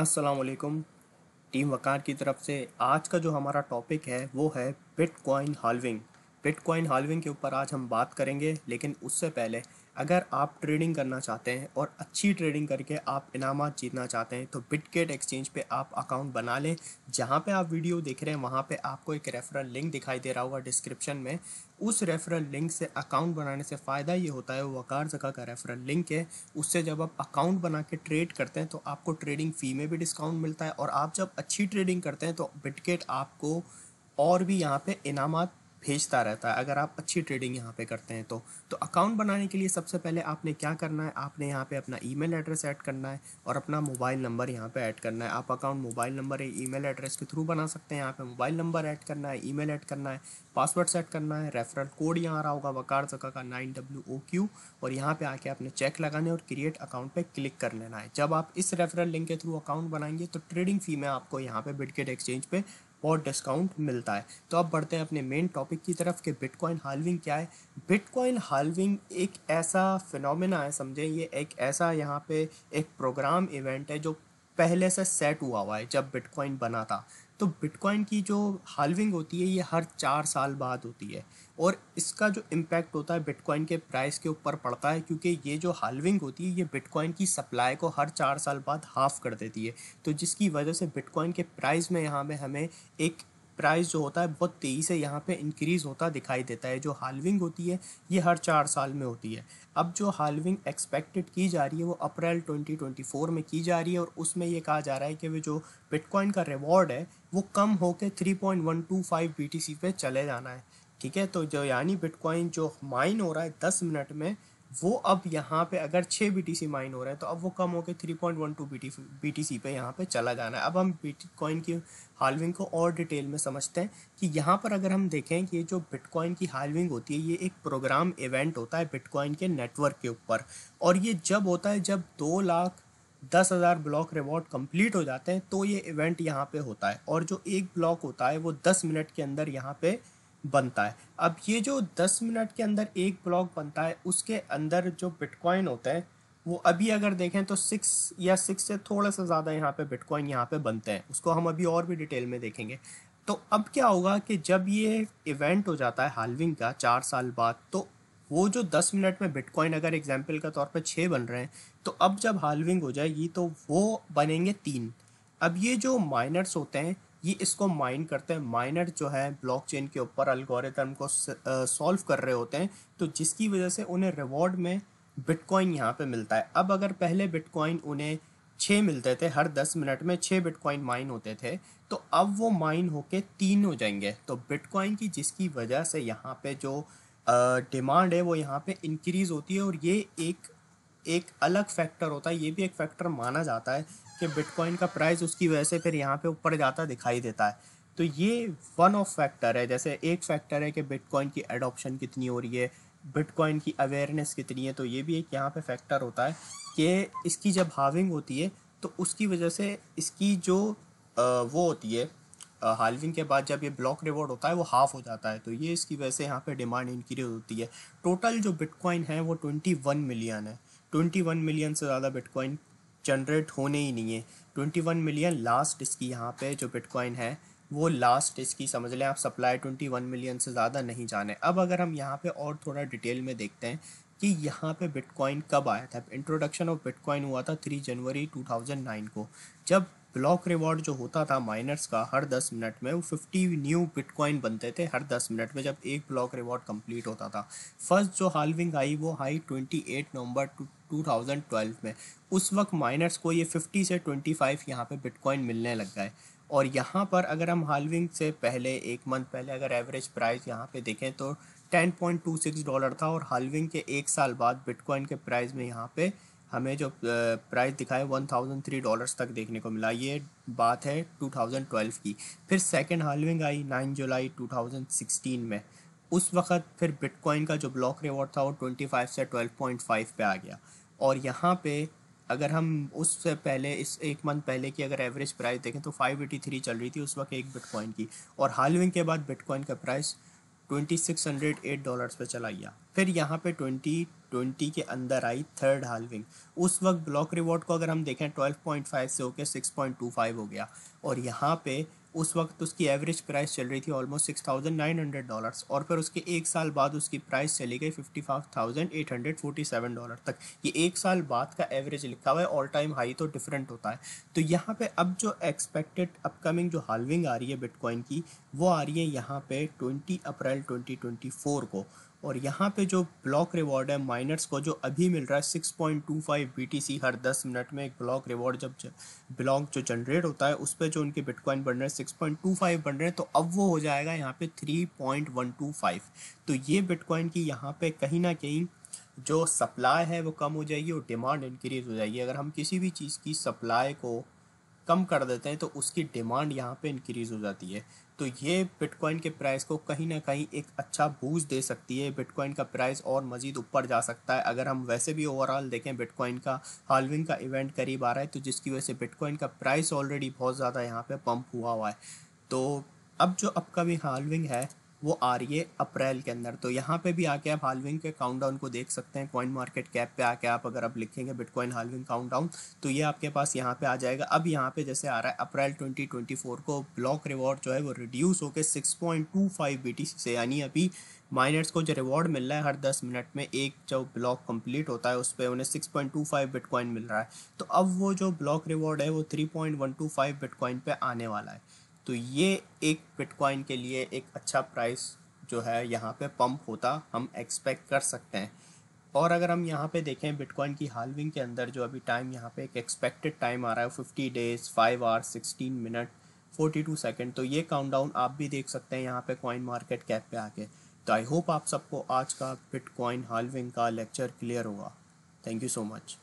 असलकुम टीम वकार की तरफ से आज का जो हमारा टॉपिक है वो है बिटकॉइन हालविंग बिटकॉइन हालविंग के ऊपर आज हम बात करेंगे लेकिन उससे पहले अगर आप ट्रेडिंग करना चाहते हैं और अच्छी ट्रेडिंग करके आप इनाम जीतना चाहते हैं तो बिटकेट एक्सचेंज पे आप अकाउंट बना लें जहाँ पे आप वीडियो देख रहे हैं वहाँ पे आपको एक रेफरल लिंक दिखाई दे रहा होगा डिस्क्रिप्शन में उस रेफरल लिंक से अकाउंट बनाने से फ़ायदा ये होता है वो वकार जगह का रेफरल लिंक है उससे जब आप अकाउंट बना के ट्रेड करते हैं तो आपको ट्रेडिंग फ़ी में भी डिस्काउंट मिलता है और आप जब अच्छी ट्रेडिंग करते हैं तो बिटकेट आपको और भी यहाँ पे इनामत भेजता रहता है अगर आप अच्छी ट्रेडिंग यहाँ पे करते हैं तो तो अकाउंट बनाने के लिए सबसे पहले आपने क्या करना है आपने यहाँ पे अपना ईमेल एड्रेस ऐड करना है और अपना मोबाइल नंबर यहाँ पे ऐड करना है आप अकाउंट मोबाइल नंबर या ई एड्रेस के थ्रू बना सकते हैं यहाँ पे मोबाइल नंबर ऐड करना है ई ऐड करना है पासवर्ड सेट करना है रेफरल कोड यहाँ आ रहा होगा वकार जका का नाइन डब्ल्यू ओ क्यू और यहाँ पर आके आपने चेक लगाने और क्रिएट अकाउंट पर क्लिक कर लेना है जब आप इस रेफरल लिंक के थ्रू अकाउंट बनाएंगे तो ट्रेडिंग फी में आपको यहाँ पे बिटकेट एक्सचेंज पे और डिस्काउंट मिलता है तो अब बढ़ते हैं अपने मेन टॉपिक की तरफ कि बिटकॉइन हालविंग क्या है बिटकॉइन हालविंग एक ऐसा फिनोमेना है समझें ये एक ऐसा यहाँ पे एक प्रोग्राम इवेंट है जो पहले से सेट हुआ हुआ है जब बिटकॉइन बना था तो बिटकॉइन की जो हालविंग होती है ये हर चार साल बाद होती है और इसका जो इम्पैक्ट होता है बिटकॉइन के प्राइस के ऊपर पड़ता है क्योंकि ये जो हालविंग होती है ये बिटकॉइन की सप्लाई को हर चार साल बाद हाफ कर देती है तो जिसकी वजह से बिटकॉइन के प्राइस में यहाँ पे हमें एक प्राइस जो होता है बहुत तेज़ी से यहाँ पे इंक्रीज़ होता दिखाई देता है जो हालविंग होती है ये हर चार साल में होती है अब जो हालविंग एक्सपेक्टेड की जा रही है वो अप्रैल 2024 में की जा रही है और उसमें ये कहा जा रहा है कि वो जो बिटकॉइन का रिवॉर्ड है वो कम होकर 3.125 BTC पे चले जाना है ठीक है तो जो यानी बिटकॉइन जो माइन हो रहा है दस मिनट में वो अब यहाँ पे अगर छः बी टी सी माइन हो रहा है तो अब वो कम होकर three point one two B T B T C पे यहाँ पे चला जाना है अब हम बिटकॉइन की हालविंग को और डिटेल में समझते हैं कि यहाँ पर अगर हम देखें कि जो बिटकॉइन की हालविंग होती है ये एक प्रोग्राम इवेंट होता है बिटकॉइन के नेटवर्क के ऊपर और ये जब होता है जब दो लाख दस हज़ार ब्लॉक रिवॉर्ड कंप्लीट हो जाते हैं तो ये इवेंट यहाँ पे होता है और जो एक ब्लॉक होता है वो दस मिनट के अंदर यहाँ पे बनता है अब ये जो दस मिनट के अंदर एक ब्लॉक बनता है उसके अंदर जो बिटकॉइन होता है वो अभी अगर देखें तो सिक्स या सिक्स से थोड़ा सा ज़्यादा यहाँ पे बिटकॉइन यहाँ पे बनते हैं उसको हम अभी और भी डिटेल में देखेंगे तो अब क्या होगा कि जब ये इवेंट हो जाता है हालविंग का चार साल बाद तो वो जो दस मिनट में बिटकॉइन अगर एग्जाम्पल के तौर पर छः बन रहे हैं तो अब जब हालविंग हो जाएगी तो वो बनेंगे तीन अब ये जो माइनर्स होते हैं ये इसको माइन करते हैं माइनर जो है ब्लॉकचेन के ऊपर अल्गोरिथम को सॉल्व कर रहे होते हैं तो जिसकी वजह से उन्हें रिवॉर्ड में बिटकॉइन यहाँ पे मिलता है अब अगर पहले बिटकॉइन उन्हें छः मिलते थे हर दस मिनट में छः बिटकॉइन माइन होते थे तो अब वो माइन होके तीन हो जाएंगे तो बिटकॉइन की जिसकी वजह से यहाँ पे जो डिमांड है वो यहाँ पे इंक्रीज़ होती है और ये एक एक अलग फैक्टर होता है ये भी एक फैक्टर माना जाता है कि बिटकॉइन का प्राइस उसकी वजह से फिर यहाँ पे ऊपर जाता दिखाई देता है तो ये वन ऑफ फैक्टर है जैसे एक फैक्टर है कि बिटकॉइन की एडोप्शन कितनी हो रही है बिटकॉइन की अवेयरनेस कितनी है तो ये भी एक यहाँ पे फैक्टर होता है कि इसकी जब हाविंग होती है तो उसकी वजह से इसकी जो वो होती है हालविंग के बाद जब ये ब्लॉक रिवॉर्ड होता है वो हाफ हो जाता है तो ये इसकी वजह से यहाँ पे डिमांड इंक्रीज होती है टोटल जो बिटकॉइन है वो ट्वेंटी वन मिलियन है ट्वेंटी वन मिलियन से ज़्यादा बिटकॉइन जनरेट होने ही नहीं है ट्वेंटी वन मिलियन लास्ट इसकी यहाँ पे जो बिटकॉइन है वो लास्ट इसकी समझ लें आप सप्लाई ट्वेंटी वन मिलियन से ज़्यादा नहीं जाने अब अगर हम यहाँ पे और थोड़ा डिटेल में देखते हैं कि यहाँ पे बिटकॉइन कब आया था इंट्रोडक्शन ऑफ बिटकॉइन हुआ था three January two thousand nine को जब ब्लॉक रिवॉर्ड जो होता था माइनर्स का हर दस मिनट में वो फिफ्टी न्यू बिटकॉइन बनते थे हर दस मिनट में जब एक ब्लॉक रिवॉर्ड कंप्लीट होता था फर्स्ट जो हालविंग आई वो आई ट्वेंटी एट नवंबर 2012 में उस वक्त माइनर्स को ये 50 से 25 यहाँ पे बिटकॉइन मिलने लग गए और यहाँ पर अगर हम हालविंग से पहले एक मंथ पहले अगर एवरेज प्राइस यहाँ पे देखें तो सिक्स डॉलर था और हालविंग के एक साल बाद बिटकॉइन के प्राइस में यहाँ पे हमें जो प्राइस दिखाए वन थाउजेंड थ्री डॉलर्स तक देखने को मिला ये बात है टू थाउजेंड ट्वेल्व की फिर सेकेंड हालविंग आई nine July two thousand sixteen में उस वक्त फिर बिटकॉइन का जो ब्लॉक रिवॉर्ड था वो ट्वेंटी फाइव से ट्वेल्व पॉइंट फाइव पे आ गया और यहाँ पे अगर हम उससे पहले इस एक मंथ पहले की अगर एवरेज प्राइस देखें तो फाइव एटी थ्री चल रही थी उस वक्त एक बिटकॉइन की और हालविंग के बाद बिटकॉइन का price twenty six hundred eight dollars पर चला गया फिर यहाँ पे ट्वेंटी ट्वेंटी के अंदर आई थर्ड हालविंग उस वक्त ब्लॉक रिवॉर्ड को अगर हम देखें ट्वेल्व पॉइंट फाइव से होकर सिक्स पॉइंट टू फाइव हो गया और यहाँ पे उस वक्त उसकी एवरेज प्राइस चल रही थी almost six thousand nine hundred dollars और फिर उसके एक साल बाद उसकी प्राइस चली गई fifty five thousand eight hundred forty seven dollar तक ये एक साल बाद का एवरेज लिखा हुआ है ऑल टाइम हाई तो डिफरेंट होता है तो यहाँ पे अब जो एक्सपेक्टेड अपकमिंग जो हालविंग आ रही है बिटकॉइन की वो आ रही है यहाँ पे ट्वेंटी अप्रैल ट्वेंटी को और यहाँ पे जो ब्लॉक रिवॉर्ड है माइनर्स को जो अभी मिल रहा है six point two five B T C हर दस मिनट में एक ब्लॉक रिवॉर्ड जब ब्लॉक जो जनरेट होता है उस पर जो उनके बिटकॉइन बन रहे हैं सिक्स पॉइंट टू फाइव बन रहे हैं तो अब वो हो जाएगा यहाँ पे three point one two five तो ये बिटकॉइन की यहाँ पे कहीं ना कहीं जो सप्लाई है वो कम हो जाएगी और डिमांड इंक्रीज हो जाएगी अगर हम किसी भी चीज़ की सप्लाई को कम कर देते हैं तो उसकी डिमांड यहाँ पे इंक्रीज़ हो जाती है तो ये बिटकॉइन के प्राइस को कहीं ना कहीं एक अच्छा बूस्ट दे सकती है बिटकॉइन का प्राइस और मज़ीद ऊपर जा सकता है अगर हम वैसे भी ओवरऑल देखें बिटकॉइन का हालविंग का इवेंट करीब आ रहा है तो जिसकी वजह से बिटकॉइन का प्राइस ऑलरेडी बहुत ज़्यादा यहाँ पर पम्प हुआ हुआ है तो अब जो अपकमिंग हालविंग है वो आ रही है अप्रैल के अंदर तो यहाँ पे भी आके आप हालविंग के काउंटडाउन को देख सकते हैं कॉइन मार्केट कैप पे आके आप अगर आप लिखेंगे बिटकॉइन हालविंग काउंटडाउन तो ये आपके पास यहाँ पे आ जाएगा अब यहाँ पे जैसे आ रहा है अप्रैल 2024 को ब्लॉक रिवॉर्ड जो है वो रिड्यूस होकर सिक्स पॉइंट से यानी अभी माइनर्स को जो रिवॉर्ड मिल रहा है हर 10 मिनट में एक जो ब्लॉक कंप्लीट होता है उस पर उन्हें 6.25 बिटकॉइन मिल रहा है तो अब वो जो ब्लॉक रिवॉर्ड है वो 3.125 बिटकॉइन पे आने वाला है तो ये एक बिटकॉइन के लिए एक अच्छा प्राइस जो है यहाँ पे पंप होता हम एक्सपेक्ट कर सकते हैं और अगर हम यहाँ पे देखें बिटकॉइन की हालविंग के अंदर जो अभी टाइम यहाँ पे एक एक्सपेक्टेड टाइम आ रहा है fifty days five hour sixteen minute forty two second तो ये काउंटडाउन आप भी देख सकते हैं यहाँ पे कॉइन मार्केट कैप पे आके तो आई होप आप सबको आज का बिटकॉइन हालविंग का लेक्चर क्लियर होगा थैंक यू सो मच